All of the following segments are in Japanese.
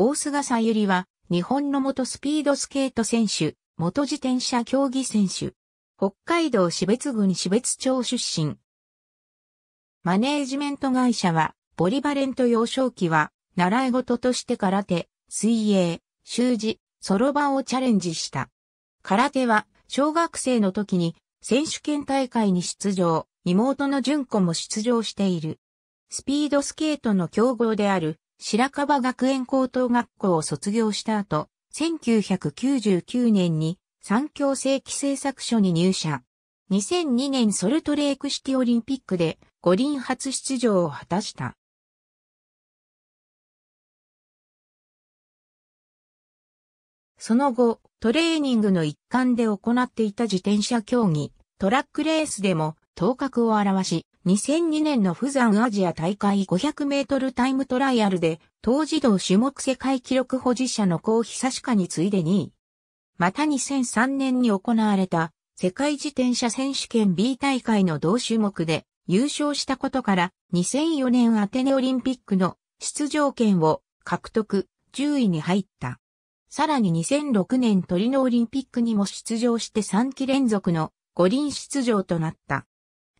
大菅さゆりは、日本の元スピードスケート選手、元自転車競技選手。北海道標津郡標津町出身。マネージメント会社は、ボリバレント幼少期は、習い事として空手、水泳、習字、そろばんをチャレンジした。空手は、小学生の時に、選手権大会に出場、妹の純子も出場している。スピードスケートの競合である、白樺学園高等学校を卒業した後、1999年に三協正規製作所に入社。2002年ソルトレークシティオリンピックで五輪初出場を果たした。その後、トレーニングの一環で行っていた自転車競技、トラックレースでも頭角を現し、2002年の富山アジア大会500メートルタイムトライアルで、当時同種目世界記録保持者の高久しかに次いで2位。また2003年に行われた、世界自転車選手権 B 大会の同種目で優勝したことから、2004年アテネオリンピックの出場権を獲得、10位に入った。さらに2006年トリノオリンピックにも出場して3期連続の五輪出場となった。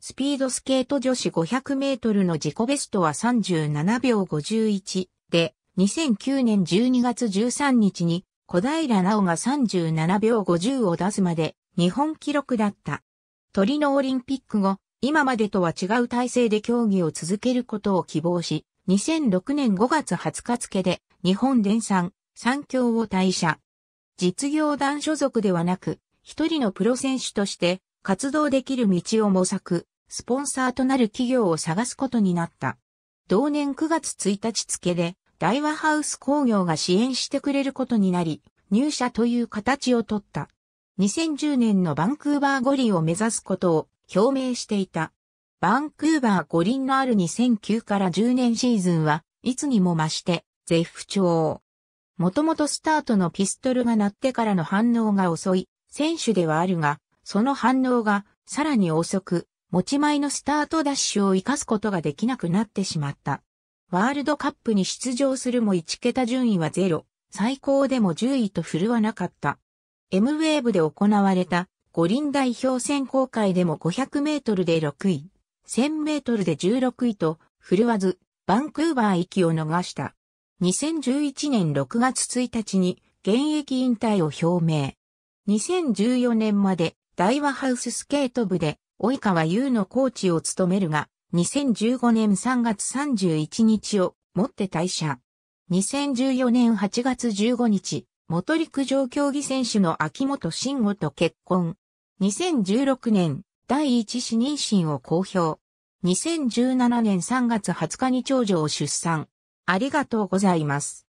スピードスケート女子500メートルの自己ベストは37秒51で、2009年12月13日に小平奈緒が37秒50を出すまで日本記録だった。トリノオリンピック後、今までとは違う体制で競技を続けることを希望し、2006年5月20日付で日本電産産協を退社。実業団所属ではなく、一人のプロ選手として活動できる道を模索。スポンサーとなる企業を探すことになった。同年9月1日付で、大和ハウス工業が支援してくれることになり、入社という形をとった。2010年のバンクーバー五輪を目指すことを表明していた。バンクーバー五輪のある2009から10年シーズンはいつにも増して、絶不調。もともとスタートのピストルが鳴ってからの反応が遅い選手ではあるが、その反応がさらに遅く、持ち前のスタートダッシュを活かすことができなくなってしまった。ワールドカップに出場するも1桁順位は0、最高でも10位と振るわなかった。M ウェーブで行われた五輪代表選考会でも500メートルで6位、1000メートルで16位と振るわず、バンクーバー行きを逃した。2011年6月1日に現役引退を表明。2014年まで大和ハウススケート部で及川優のコーチを務めるが、2015年3月31日をもって退社。2014年8月15日、元陸上競技選手の秋元慎吾と結婚。2016年、第一子妊娠を公表。2017年3月20日に長女を出産。ありがとうございます。